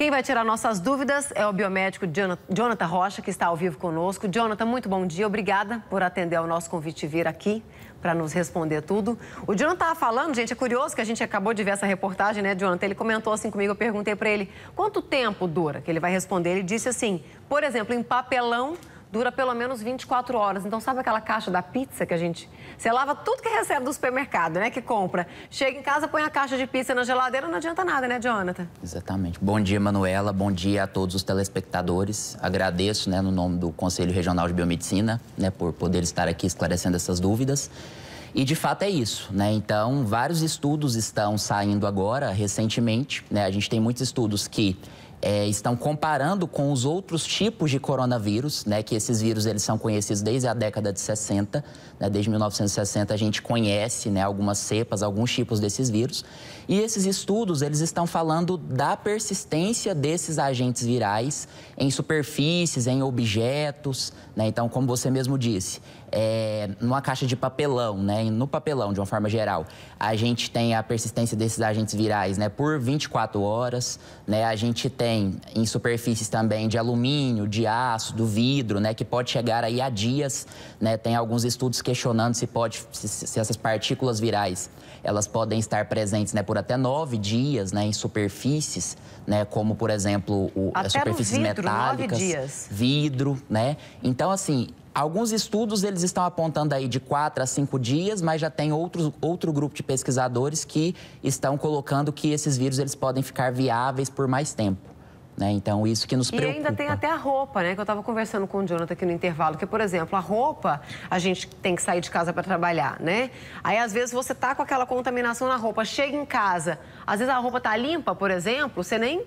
Quem vai tirar nossas dúvidas é o biomédico Jonathan Rocha, que está ao vivo conosco. Jonathan, muito bom dia. Obrigada por atender ao nosso convite e vir aqui para nos responder tudo. O Jonathan estava falando, gente, é curioso que a gente acabou de ver essa reportagem, né, Jonathan? Ele comentou assim comigo, eu perguntei para ele quanto tempo dura que ele vai responder. Ele disse assim, por exemplo, em papelão, dura pelo menos 24 horas. Então, sabe aquela caixa da pizza que a gente. Você lava tudo que recebe do supermercado, né? Que compra. Chega em casa, põe a caixa de pizza na geladeira, não adianta nada, né, Jonathan? Exatamente. Bom dia, Manuela. Bom dia a todos os telespectadores. Agradeço, né, no nome do Conselho Regional de Biomedicina, né, por poder estar aqui esclarecendo essas dúvidas. E de fato é isso, né? Então, vários estudos estão saindo agora, recentemente, né? A gente tem muitos estudos que é, estão comparando com os outros tipos de coronavírus, né, que esses vírus eles são conhecidos desde a década de 60, né, desde 1960 a gente conhece né, algumas cepas, alguns tipos desses vírus. E esses estudos eles estão falando da persistência desses agentes virais em superfícies, em objetos. Né, então, como você mesmo disse, é, numa caixa de papelão, né, no papelão de uma forma geral, a gente tem a persistência desses agentes virais né, por 24 horas, né, a gente tem tem em superfícies também de alumínio, de aço, do vidro, né, que pode chegar aí a dias, né, tem alguns estudos questionando se pode, se, se essas partículas virais, elas podem estar presentes, né, por até nove dias, né, em superfícies, né, como por exemplo o, até as superfícies vidro, metálicas, nove dias. vidro, né, então assim Alguns estudos eles estão apontando aí de quatro a cinco dias, mas já tem outros, outro grupo de pesquisadores que estão colocando que esses vírus eles podem ficar viáveis por mais tempo. Né? Então, isso que nos preocupa. E ainda tem até a roupa, né? Que eu estava conversando com o Jonathan aqui no intervalo, que, por exemplo, a roupa, a gente tem que sair de casa para trabalhar, né? Aí, às vezes, você tá com aquela contaminação na roupa, chega em casa, às vezes a roupa tá limpa, por exemplo, você nem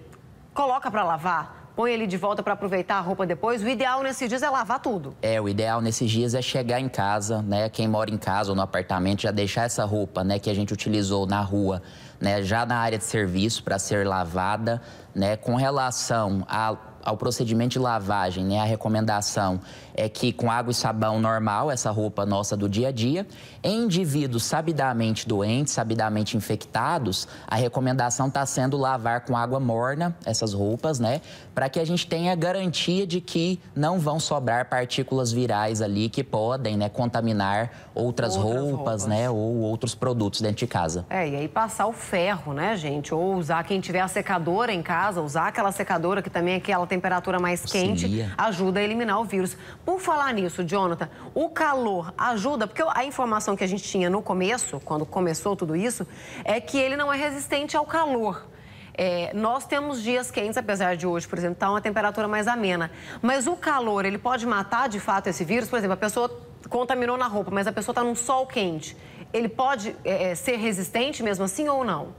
coloca para lavar põe ele de volta para aproveitar a roupa depois. O ideal nesses dias é lavar tudo. É, o ideal nesses dias é chegar em casa, né? Quem mora em casa ou no apartamento já deixar essa roupa, né, que a gente utilizou na rua, né, já na área de serviço para ser lavada, né, com relação a ao procedimento de lavagem, né, a recomendação é que com água e sabão normal, essa roupa nossa do dia a dia, em indivíduos sabidamente doentes, sabidamente infectados, a recomendação está sendo lavar com água morna essas roupas, né, para que a gente tenha garantia de que não vão sobrar partículas virais ali que podem, né, contaminar outras, outras roupas, né? roupas, né, ou outros produtos dentro de casa. É, e aí passar o ferro, né, gente, ou usar quem tiver a secadora em casa, usar aquela secadora que também é que ela tem temperatura mais quente ajuda a eliminar o vírus. Por falar nisso, Jonathan, o calor ajuda, porque a informação que a gente tinha no começo, quando começou tudo isso, é que ele não é resistente ao calor. É, nós temos dias quentes, apesar de hoje, por exemplo, estar tá uma temperatura mais amena. Mas o calor, ele pode matar de fato esse vírus? Por exemplo, a pessoa contaminou na roupa, mas a pessoa está num sol quente. Ele pode é, é, ser resistente mesmo assim ou não?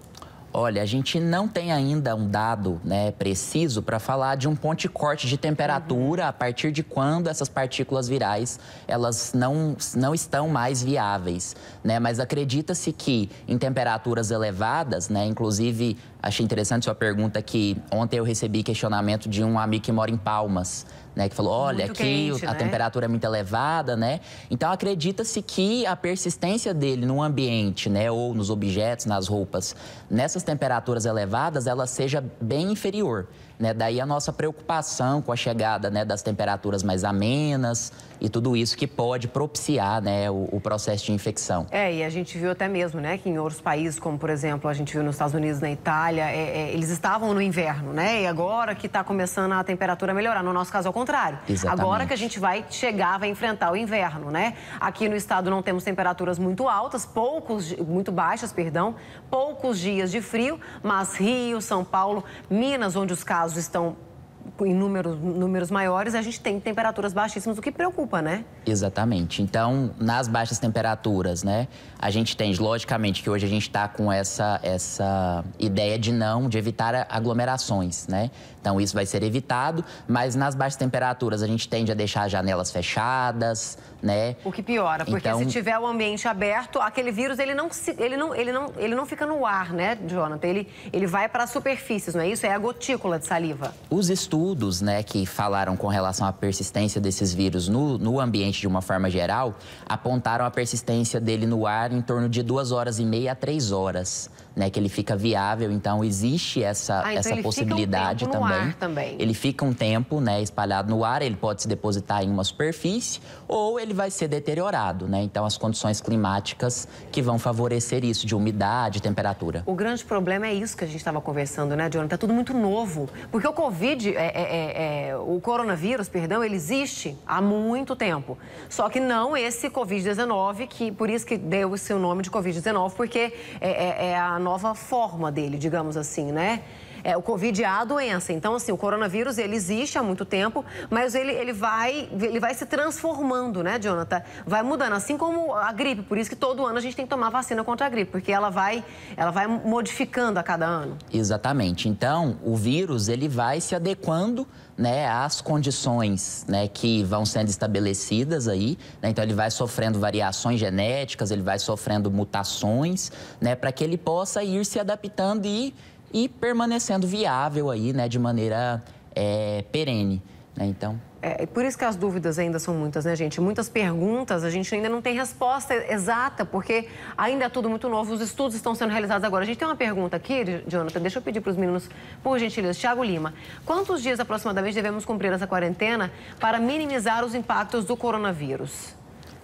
Olha, a gente não tem ainda um dado né, preciso para falar de um ponto de corte de temperatura uhum. a partir de quando essas partículas virais elas não, não estão mais viáveis. Né? Mas acredita-se que em temperaturas elevadas, né, inclusive achei interessante sua pergunta que ontem eu recebi questionamento de um amigo que mora em Palmas, né, que falou, olha, muito aqui quente, a né? temperatura é muito elevada, né? Então acredita-se que a persistência dele no ambiente, né, ou nos objetos, nas roupas, nessas temperaturas elevadas ela seja bem inferior. Né? Daí a nossa preocupação com a chegada né, das temperaturas mais amenas e tudo isso que pode propiciar né, o, o, processo de infecção. É, e a gente viu até mesmo né, que em outros países, como por exemplo a gente viu nos Estados Unidos, na Itália, é, é, eles estavam no inverno, né? E agora que está começando a temperatura a melhorar. No nosso caso, é o contrário. Exatamente. Agora que a gente vai chegar, vai enfrentar o inverno, né? Aqui no estado não temos temperaturas muito altas, poucos, muito baixas, perdão, poucos dias de frio, mas Rio, São Paulo, Minas, onde os casos casos estão em números, números maiores, a gente tem temperaturas baixíssimas, o que preocupa, né? Exatamente. Então, nas baixas temperaturas, né, a gente tem, logicamente, que hoje a gente está com essa, essa ideia de não, de evitar aglomerações, né? Então, isso vai ser evitado, mas nas baixas temperaturas a gente tende a deixar janelas fechadas, né? O que piora, porque então... se tiver o ambiente aberto, aquele vírus, ele não, se, ele não, ele não, ele não fica no ar, né, Jonathan? Ele, ele vai para superfícies, não é isso? É a gotícula de saliva. Os estudos estudos né, que falaram com relação à persistência desses vírus no, no ambiente de uma forma geral apontaram a persistência dele no ar em torno de duas horas e meia a três horas. Né, que ele fica viável, então existe essa, ah, então essa possibilidade um também. também. Ele fica um tempo né, espalhado no ar, ele pode se depositar em uma superfície ou ele vai ser deteriorado. Né? Então, as condições climáticas que vão favorecer isso, de umidade, temperatura. O grande problema é isso que a gente estava conversando, né, Diona? Está tudo muito novo. Porque o Covid, é, é é, é, é, o coronavírus, perdão, ele existe há muito tempo. Só que não esse Covid-19, que por isso que deu o seu nome de Covid-19, porque é, é a nova forma dele, digamos assim, né? É, o Covid é a doença. Então, assim, o coronavírus, ele existe há muito tempo, mas ele, ele, vai, ele vai se transformando, né, Jonathan? Vai mudando, assim como a gripe. Por isso que todo ano a gente tem que tomar vacina contra a gripe, porque ela vai, ela vai modificando a cada ano. Exatamente. Então, o vírus, ele vai se adequando né, às condições né, que vão sendo estabelecidas aí. Né, então, ele vai sofrendo variações genéticas, ele vai sofrendo mutações, né, para que ele possa ir se adaptando e e permanecendo viável aí, né, de maneira é, perene. Né? Então. É, por isso que as dúvidas ainda são muitas, né, gente? Muitas perguntas, a gente ainda não tem resposta exata, porque ainda é tudo muito novo, os estudos estão sendo realizados agora. A gente tem uma pergunta aqui, Jonathan, deixa eu pedir para os meninos, por gentileza. Tiago Lima, quantos dias aproximadamente devemos cumprir essa quarentena para minimizar os impactos do coronavírus?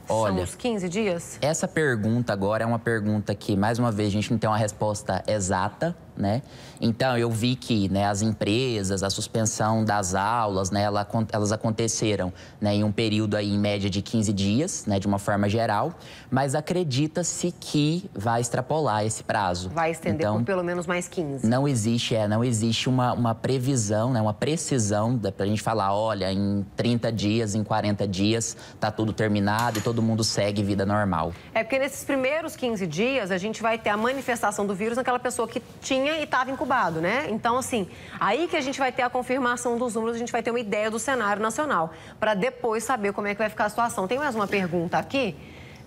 Olha, São os 15 dias? Essa pergunta agora é uma pergunta que, mais uma vez, a gente não tem uma resposta exata, né? Então eu vi que né, as empresas, a suspensão das aulas, né, ela, elas aconteceram né, em um período aí, em média de 15 dias, né, de uma forma geral, mas acredita-se que vai extrapolar esse prazo. Vai estender então, por pelo menos mais 15. Não existe, é, não existe uma, uma previsão, né, uma precisão para a gente falar, olha, em 30 dias, em 40 dias, está tudo terminado e todo mundo segue vida normal. É porque nesses primeiros 15 dias a gente vai ter a manifestação do vírus naquela pessoa que tinha tinha e estava incubado, né? Então, assim, aí que a gente vai ter a confirmação dos números, a gente vai ter uma ideia do cenário nacional, para depois saber como é que vai ficar a situação. Tem mais uma pergunta aqui?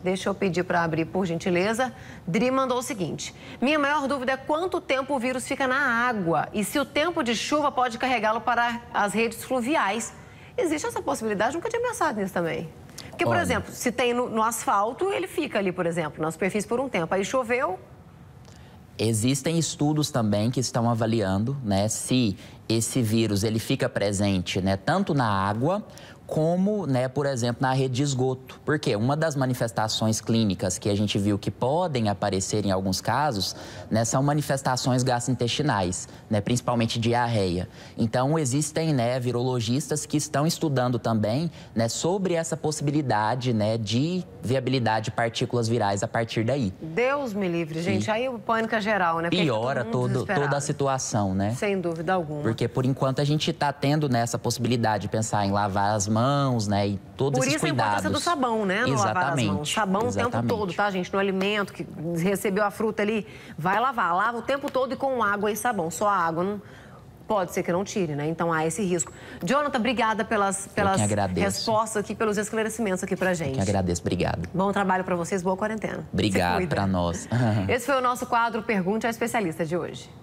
Deixa eu pedir para abrir, por gentileza. Dri mandou o seguinte: Minha maior dúvida é quanto tempo o vírus fica na água e se o tempo de chuva pode carregá-lo para as redes fluviais. Existe essa possibilidade? Nunca tinha pensado nisso também. Porque, por Olha. exemplo, se tem no, no asfalto, ele fica ali, por exemplo, na superfície por um tempo. Aí choveu, Existem estudos também que estão avaliando né, se esse vírus ele fica presente né, tanto na água como, né, por exemplo, na rede de esgoto. Porque uma das manifestações clínicas que a gente viu que podem aparecer em alguns casos né, são manifestações gastrointestinais, né, principalmente diarreia. Então, existem né, virologistas que estão estudando também né, sobre essa possibilidade né, de viabilidade de partículas virais a partir daí. Deus me livre, gente. Aí o pânico é geral, né? Porque Piora todo, toda a situação, né? Sem dúvida alguma. Porque porque por enquanto a gente está tendo nessa né, possibilidade de pensar em lavar as mãos, né? E todos os esses cuidados. Por isso a importância do sabão, né? No Exatamente. lavar as mãos. Sabão Exatamente. o tempo todo, tá, gente? No alimento que recebeu a fruta ali, vai lavar. Lava o tempo todo e com água e sabão. Só água, não pode ser que não tire, né? Então há esse risco. Jonathan, obrigada pelas, pelas respostas aqui, pelos esclarecimentos aqui pra gente. Eu que agradeço, obrigado. Bom trabalho para vocês, boa quarentena. Obrigado para nós. esse foi o nosso quadro Pergunte ao Especialista de hoje.